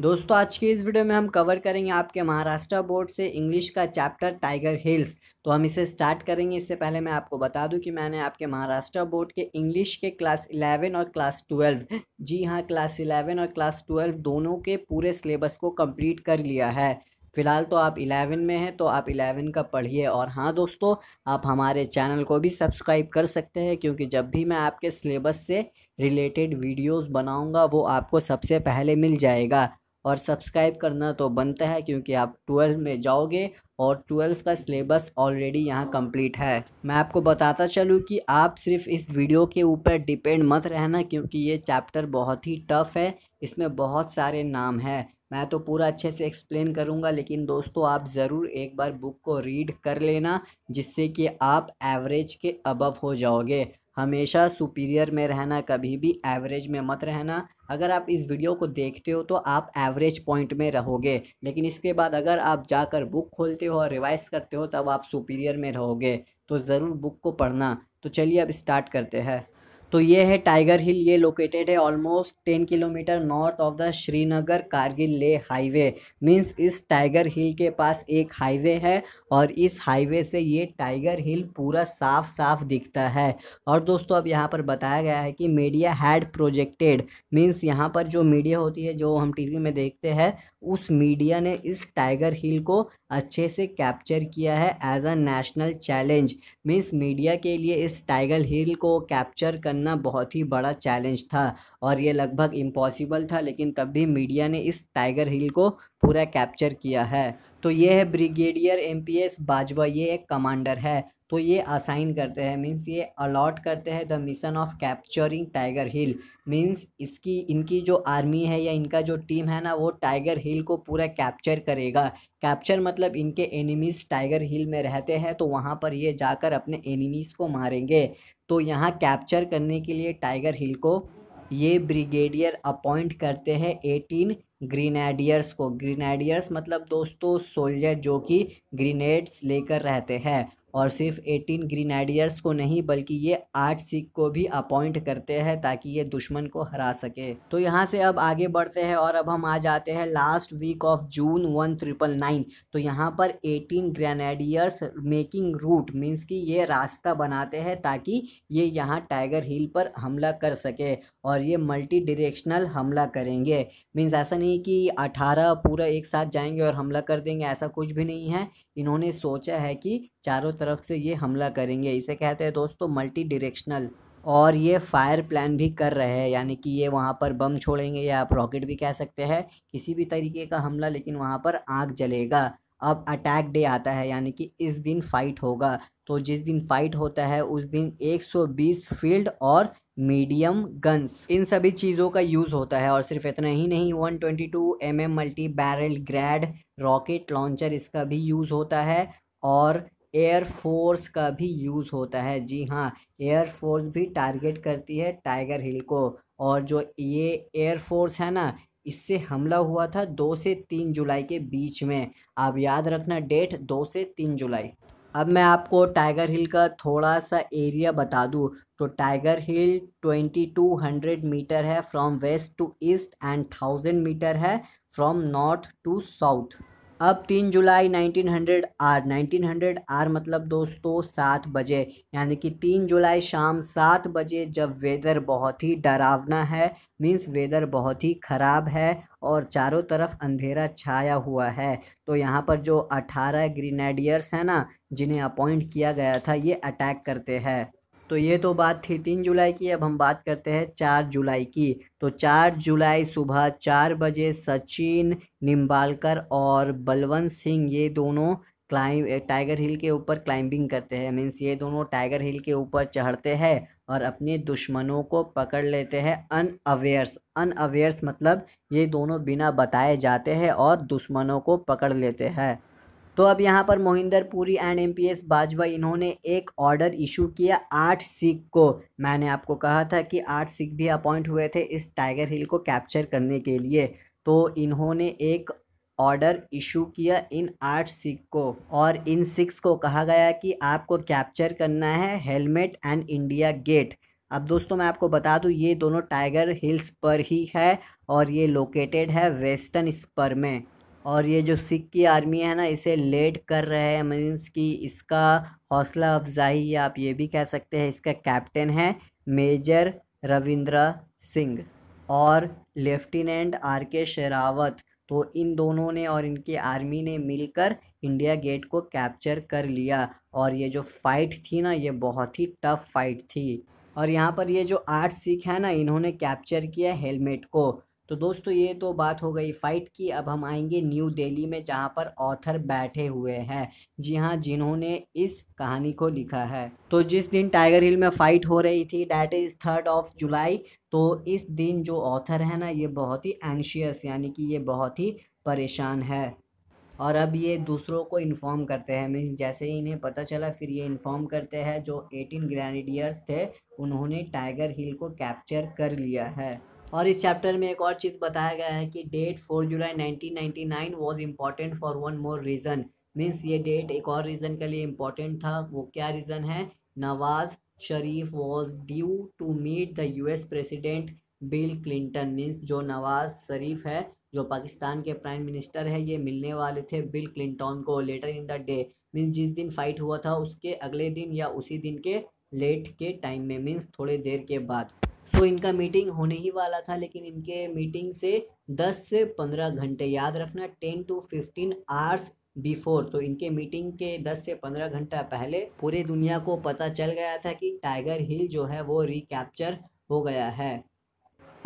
दोस्तों आज के इस वीडियो में हम कवर करेंगे आपके महाराष्ट्र बोर्ड से इंग्लिश का चैप्टर टाइगर हिल्स तो हम इसे स्टार्ट करेंगे इससे पहले मैं आपको बता दूं कि मैंने आपके महाराष्ट्र बोर्ड के इंग्लिश के क्लास 11 और क्लास 12 जी हाँ क्लास 11 और क्लास 12 दोनों के पूरे सिलेबस को कंप्लीट कर लिया है फ़िलहाल तो आप इलेवन में हैं तो आप इलेवन का पढ़िए और हाँ दोस्तों आप हमारे चैनल को भी सब्सक्राइब कर सकते हैं क्योंकि जब भी मैं आपके सिलेबस से रिलेटेड वीडियोज़ बनाऊँगा वो आपको सबसे पहले मिल जाएगा और सब्सक्राइब करना तो बनता है क्योंकि आप ट्वेल्व में जाओगे और ट्वेल्व का सिलेबस ऑलरेडी यहाँ कंप्लीट है मैं आपको बताता चलूँ कि आप सिर्फ इस वीडियो के ऊपर डिपेंड मत रहना क्योंकि ये चैप्टर बहुत ही टफ है इसमें बहुत सारे नाम हैं मैं तो पूरा अच्छे से एक्सप्लेन करूँगा लेकिन दोस्तों आप ज़रूर एक बार बुक को रीड कर लेना जिससे कि आप एवरेज के अबव हो जाओगे हमेशा सुपीरियर में रहना कभी भी एवरेज में मत रहना अगर आप इस वीडियो को देखते हो तो आप एवरेज पॉइंट में रहोगे लेकिन इसके बाद अगर आप जाकर बुक खोलते हो और रिवाइज करते हो तब आप सुपीरियर में रहोगे तो ज़रूर बुक को पढ़ना तो चलिए अब स्टार्ट करते हैं तो ये है टाइगर हिल ये लोकेटेड है almost ten kilometre north of the Srinagar Kargil Leh highway means इस टाइगर हिल के पास एक हाईवे है और इस हाईवे से ये टाइगर हिल पूरा साफ साफ दिखता है और दोस्तों अब यहाँ पर बताया गया है कि मीडिया हैड प्रोजेक्टेड मीन्स यहाँ पर जो मीडिया होती है जो हम टीवी में देखते हैं उस मीडिया ने इस टाइगर हिल को अच्छे से कैप्चर किया है as a national challenge means media के लिए इस टाइगर हिल को कैप्चर करना बहुत ही बड़ा चैलेंज था और ये लगभग इम्पॉसिबल था लेकिन तब भी मीडिया ने इस टाइगर हिल को पूरा कैप्चर किया है तो ये है brigadier M P S Bajwa ये एक कमांडर है तो ये असाइन करते हैं मीन्स ये अलॉट करते हैं the mission of capturing Tiger Hill means इसकी इनकी जो आर्मी है या इनका जो टीम है ना वो टाइगर हिल को पूरा कैप्चर करेगा कैप्चर मतलब इनके एनिमीज़ टाइगर हिल में रहते हैं तो वहाँ पर ये जाकर अपने एनिमीज़ को मारेंगे तो यहाँ कैप्चर करने के लिए टाइगर हिल को ये ब्रिगेडियर अपॉइंट करते हैं एटीन ग्रीनेडियर्स को ग्रीनेडियर्स मतलब दोस्तों सोल्जर जो कि ग्रीनेड्स लेकर रहते हैं और सिर्फ एटीन ग्रीनाडियर्स को नहीं बल्कि ये आठ सिख को भी अपॉइंट करते हैं ताकि ये दुश्मन को हरा सके तो यहाँ से अब आगे बढ़ते हैं और अब हम आ जाते हैं last week of June one triple nine तो यहाँ पर eighteen Grenadiers making route means कि ये रास्ता बनाते हैं ताकि ये यहाँ टाइगर हिल पर हमला कर सके और ये मल्टी डिरेक्शनल हमला करेंगे मीन्स ऐसा नहीं कि अठारह पूरा एक साथ जाएंगे और हमला कर देंगे ऐसा कुछ भी नहीं है इन्होंने सोचा है कि चारों तरफ से ये हमला करेंगे इसे कहते हैं दोस्तों मल्टी डायरेक्शनल और ये फायर प्लान भी कर रहे हैं यानी कि ये वहाँ पर बम छोड़ेंगे या आप रॉकेट भी कह सकते हैं किसी भी तरीके का हमला लेकिन वहाँ पर आग जलेगा अब अटैक डे आता है यानी कि इस दिन फाइट होगा तो जिस दिन फाइट होता है उस दिन 120 फील्ड और मीडियम गन्स इन सभी चीज़ों का यूज़ होता है और सिर्फ इतना ही नहीं 122 twenty mm multi barrel Grad rocket launcher इसका भी यूज़ होता है और एयर फोर्स का भी यूज़ होता है जी हाँ एयर फोर्स भी टारगेट करती है टाइगर हिल को और जो ये एयर फोर्स है ना इससे हमला हुआ था दो से तीन जुलाई के बीच में आप याद रखना डेट दो से तीन जुलाई अब मैं आपको टाइगर हिल का थोड़ा सा एरिया बता दूँ तो Tiger Hill twenty two hundred metre है from west to east and thousand metre है फ्रॉम नॉर्थ टू साउथ अब तीन जुलाई 1900 आर 1900 आर मतलब दोस्तों सात बजे यानी कि तीन जुलाई शाम सात बजे जब वेदर बहुत ही डरावना है मीन्स वेदर बहुत ही ख़राब है और चारों तरफ अंधेरा छाया हुआ है तो यहाँ पर जो अठारह ग्रीनेडियर्स हैं ना जिन्हें अपॉइंट किया गया था ये अटैक करते हैं तो ये तो बात थी तीन जुलाई की अब हम बात करते हैं चार जुलाई की तो चार जुलाई सुबह चार बजे सचिन निम्बालकर और बलवंत सिंह ये दोनों क्लाइम टाइगर हिल के ऊपर क्लाइंबिंग करते हैं मीन्स ये दोनों टाइगर हिल के ऊपर चढ़ते हैं और अपने दुश्मनों को पकड़ लेते हैं अन अन अनअवेयर्स मतलब ये दोनों बिना बताए जाते हैं और दुश्मनों को पकड़ लेते हैं तो अब यहाँ पर Mohinder Puri and M P S Bajwa इन्होंने एक ऑर्डर इशू किया आठ सिख को मैंने आपको कहा था कि आठ सिख भी अपॉइंट हुए थे इस टाइगर हिल को कैप्चर करने के लिए तो इन्होंने एक ऑर्डर इशू किया इन आठ सिख को और इन सिक्स को कहा गया कि आपको कैप्चर करना है हेलमेट एंड इंडिया गेट अब दोस्तों मैं आपको बता दूँ ये दोनों टाइगर हिल्स पर ही है और ये लोकेटेड है वेस्टर्न स्पर में और ये जो सिख की आर्मी है ना इसे लेट कर रहे हैं मीन्स कि इसका हौसला अफजाई आप ये भी कह सकते हैं इसका कैप्टन है मेजर रविंद्र सिंह और लेफ्टिनेंट आर के शेरावत तो इन दोनों ने और इनकी आर्मी ने मिलकर इंडिया गेट को कैप्चर कर लिया और ये जो फाइट थी ना ये बहुत ही टफ फाइट थी और यहाँ पर ये जो आठ सिख है ना इन्होंने कैप्चर किया हेलमेट को तो दोस्तों ये तो बात हो गई फ़ाइट की अब हम आएंगे न्यू दिल्ली में जहाँ पर ऑथर बैठे हुए हैं जी हाँ जिन्होंने इस कहानी को लिखा है तो जिस दिन टाइगर हिल में फ़ाइट हो रही थी that is third of July तो इस दिन जो ऑथर है ना ये बहुत ही एंशियस यानी कि ये बहुत ही परेशान है और अब ये दूसरों को इन्फॉर्म करते हैं मीन्स जैसे ही इन्हें पता चला फिर ये इन्फॉर्म करते हैं जो एटीन ग्रैंडियर्स थे उन्होंने टाइगर हिल को कैप्चर कर लिया है और इस चैप्टर में एक और चीज़ बताया गया है कि date four July 1999 was important for one more reason means ये डेट एक और रीज़न के लिए इम्पॉर्टेंट था वो क्या रीज़न है Nawaz Sharif was due to meet the U S president Bill Clinton means जो नवाज शरीफ है जो पाकिस्तान के प्राइम मिनिस्टर है ये मिलने वाले थे बिल क्लिंटन को later in the day means जिस दिन फाइट हुआ था उसके अगले दिन या उसी दिन के लेट के टाइम में मीन्स थोड़े देर के बाद तो इनका मीटिंग होने ही वाला था लेकिन इनके मीटिंग से 10 से 15 घंटे याद रखना 10 टू 15 आवर्स बिफोर तो इनके मीटिंग के 10 से 15 घंटा पहले पूरे दुनिया को पता चल गया था कि टाइगर हिल जो है वो रिकैप्चर हो गया है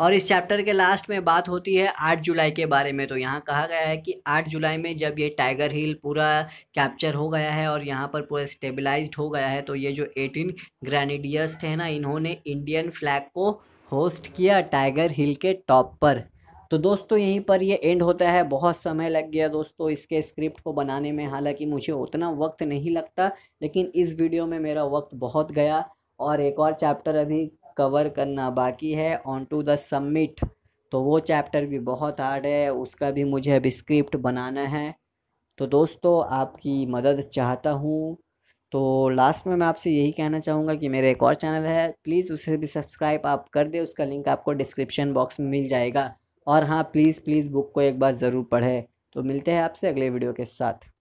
और इस चैप्टर के लास्ट में बात होती है 8 जुलाई के बारे में तो यहाँ कहा गया है कि 8 जुलाई में जब ये टाइगर हिल पूरा कैप्चर हो गया है और यहाँ पर पूरा स्टेबलाइज्ड हो गया है तो ये जो 18 ग्रेनेडियर्स थे ना इन्होंने इंडियन फ्लैग को होस्ट किया टाइगर हिल के टॉप पर तो दोस्तों यहीं पर ये एंड होता है बहुत समय लग गया दोस्तों इसके स्क्रिप्ट को बनाने में हालांकि मुझे उतना वक्त नहीं लगता लेकिन इस वीडियो में मेरा वक्त बहुत गया और एक और चैप्टर अभी कवर करना बाकी है ऑन टू द सबमिट तो वो चैप्टर भी बहुत हार्ड है उसका भी मुझे अब स्क्रिप्ट बनाना है तो दोस्तों आपकी मदद चाहता हूँ तो लास्ट में मैं आपसे यही कहना चाहूँगा कि मेरा एक और चैनल है प्लीज़ उसे भी सब्सक्राइब आप कर दें उसका लिंक आपको डिस्क्रिप्शन बॉक्स में मिल जाएगा और हाँ प्लीज़ प्लीज़ बुक को एक बार ज़रूर पढ़े तो मिलते हैं आपसे अगले वीडियो के साथ